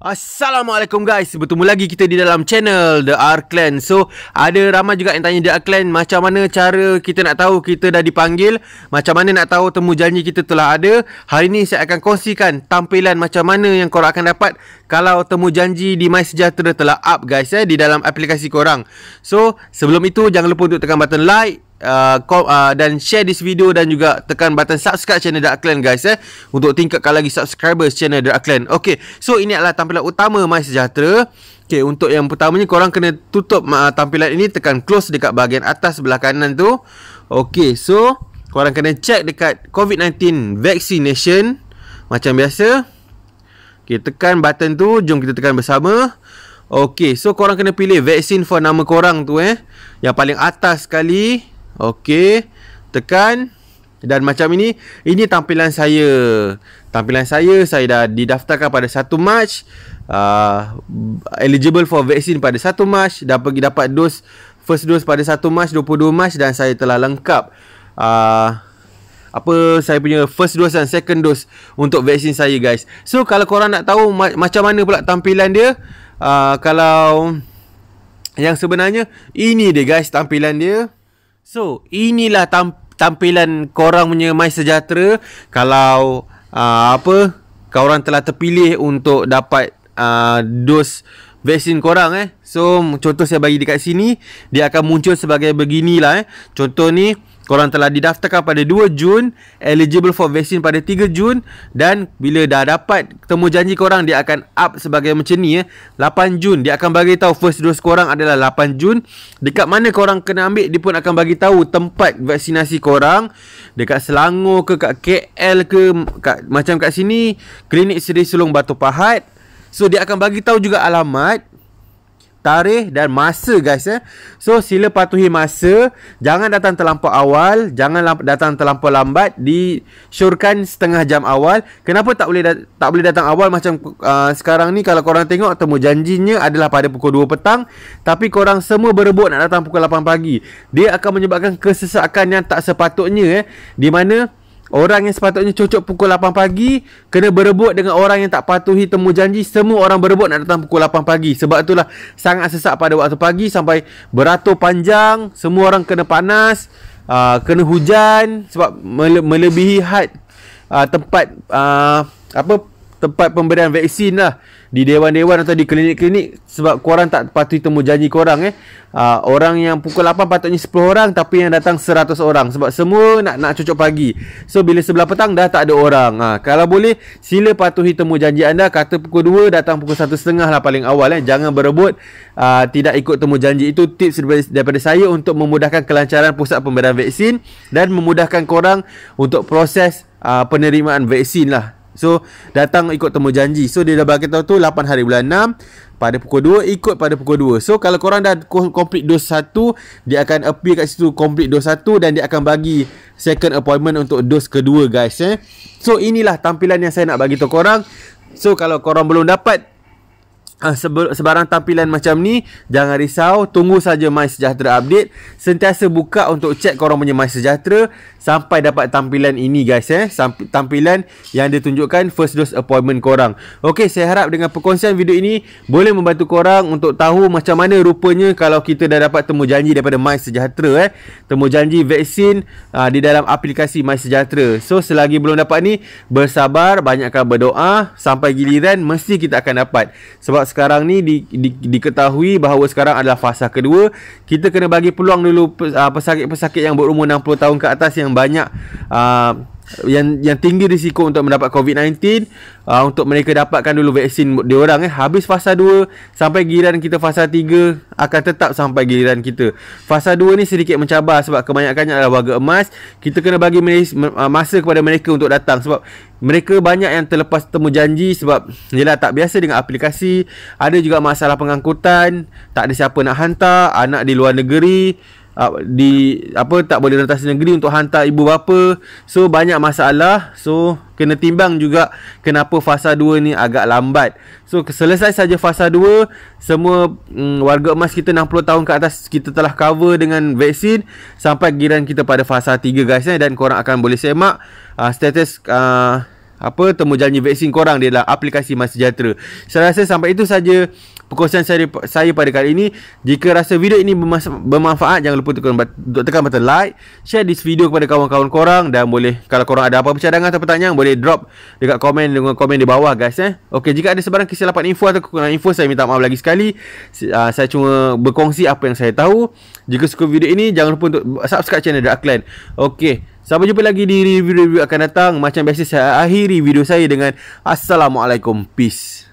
Assalamualaikum guys Bertemu lagi kita di dalam channel The R Clan So ada ramai juga yang tanya The R Clan Macam mana cara kita nak tahu kita dah dipanggil Macam mana nak tahu temu janji kita telah ada Hari ini saya akan kongsikan tampilan macam mana yang korang akan dapat Kalau temu janji di My Sejahtera telah up guys eh, Di dalam aplikasi korang So sebelum itu jangan lupa untuk tekan button like kom, uh, uh, dan share this video dan juga tekan button subscribe channel Dark Clan guys eh untuk tingkatkan lagi subscribers channel Dark Clan. Okey, so ini adalah tampilan utama My Sejahtera. Okey, untuk yang pertamanya korang kena tutup uh, tampilan ini tekan close dekat bahagian atas sebelah kanan tu. Okey, so korang kena check dekat COVID-19 vaccination macam biasa. Okey, tekan button tu, jom kita tekan bersama. Okey, so korang kena pilih vaksin for nama korang tu eh. Yang paling atas sekali, Okey, tekan dan macam ini, ini tampilan saya. Tampilan saya saya dah didaftarkan pada 1 Mac uh, eligible for vaksin pada 1 Mac dah pergi dapat dos first dos pada 1 Mac 22 Mac dan saya telah lengkap uh, apa saya punya first dose dan second dose untuk vaksin saya guys. So kalau korang nak tahu ma- macam mana pula tampilan dia uh, kalau yang sebenarnya ini dia guys tampilan dia. So, inilah tam- tampilan korang punya My Sejahtera kalau uh, apa kau orang telah terpilih untuk dapat uh, dos vaksin korang eh. So, contoh saya bagi dekat sini, dia akan muncul sebagai beginilah eh. Contoh ni korang telah didaftarkan pada 2 Jun, eligible for vaksin pada 3 Jun dan bila dah dapat temu janji korang dia akan up sebagai macam ni ya. 8 Jun dia akan bagi tahu first dose korang adalah 8 Jun. Dekat mana korang kena ambil dia pun akan bagi tahu tempat vaksinasi korang. Dekat Selangor ke kat KL ke kat, macam kat sini klinik Seri Selong Batu Pahat. So dia akan bagi tahu juga alamat tarikh dan masa guys eh. So sila patuhi masa, jangan datang terlampau awal, jangan datang terlampau lambat, Di disyorkan setengah jam awal. Kenapa tak boleh tak boleh datang awal macam uh, sekarang ni kalau korang tengok temu janjinya adalah pada pukul 2 petang, tapi korang semua berebut nak datang pukul 8 pagi. Dia akan menyebabkan kesesakan yang tak sepatutnya eh di mana Orang yang sepatutnya cocok pukul 8 pagi Kena berebut dengan orang yang tak patuhi temu janji Semua orang berebut nak datang pukul 8 pagi Sebab itulah sangat sesak pada waktu pagi Sampai beratur panjang Semua orang kena panas uh, Kena hujan Sebab mele- melebihi had uh, tempat uh, Apa tempat pemberian vaksin lah di dewan-dewan atau di klinik-klinik sebab korang tak patuhi temu janji korang eh. Ha, orang yang pukul 8 patutnya 10 orang tapi yang datang 100 orang sebab semua nak nak cucuk pagi. So bila sebelah petang dah tak ada orang. Ha, kalau boleh sila patuhi temu janji anda kata pukul 2 datang pukul 1.30 lah paling awal eh. Jangan berebut ha, tidak ikut temu janji itu tips daripada, daripada saya untuk memudahkan kelancaran pusat pemberian vaksin dan memudahkan korang untuk proses Uh, penerimaan vaksin lah So datang ikut temu janji So dia dah bagi tahu tu 8 hari bulan 6 Pada pukul 2 ikut pada pukul 2 So kalau korang dah complete dos 1 Dia akan appear kat situ complete dos 1 Dan dia akan bagi second appointment untuk dos kedua guys eh. So inilah tampilan yang saya nak bagi tahu korang So kalau korang belum dapat Ah, sebarang tampilan macam ni jangan risau tunggu saja My Sejahtera update sentiasa buka untuk check korang punya My Sejahtera sampai dapat tampilan ini guys eh tampilan yang ditunjukkan first dose appointment korang okey saya harap dengan perkongsian video ini boleh membantu korang untuk tahu macam mana rupanya kalau kita dah dapat temu janji daripada My Sejahtera eh temu janji vaksin aa, ah, di dalam aplikasi My Sejahtera so selagi belum dapat ni bersabar banyakkan berdoa sampai giliran mesti kita akan dapat sebab sekarang ni di, di, diketahui bahawa sekarang adalah fasa kedua kita kena bagi peluang dulu ah, pesakit-pesakit yang berumur 60 tahun ke atas yang banyak aa, ah, yang yang tinggi risiko untuk mendapat COVID-19 uh, untuk mereka dapatkan dulu vaksin dia orang eh habis fasa 2 sampai giliran kita fasa 3 akan tetap sampai giliran kita. Fasa 2 ni sedikit mencabar sebab kebanyakannya adalah warga emas. Kita kena bagi uh, masa kepada mereka untuk datang sebab mereka banyak yang terlepas temu janji sebab yalah tak biasa dengan aplikasi, ada juga masalah pengangkutan, tak ada siapa nak hantar, anak di luar negeri, Ah, di apa tak boleh rentas negeri untuk hantar ibu bapa. So banyak masalah. So kena timbang juga kenapa fasa 2 ni agak lambat. So selesai saja fasa 2, semua mm, warga emas kita 60 tahun ke atas kita telah cover dengan vaksin sampai giliran kita pada fasa 3 guys eh dan korang akan boleh semak uh, ah, status uh, ah, apa temu janji vaksin korang dia adalah aplikasi Mas Sejahtera. Saya rasa sampai itu saja perkongsian saya, saya pada kali ini. Jika rasa video ini bermanfaat jangan lupa tekan tekan button like, share this video kepada kawan-kawan korang dan boleh kalau korang ada apa-apa cadangan atau pertanyaan boleh drop dekat komen dengan komen di bawah guys eh. Okey jika ada sebarang kesilapan info atau kekurangan info saya minta maaf lagi sekali. Uh, saya cuma berkongsi apa yang saya tahu. Jika suka video ini jangan lupa untuk subscribe channel Dark Clan. Okey. Sampai jumpa lagi di review-review akan datang. Macam biasa saya akhiri video saya dengan Assalamualaikum. Peace.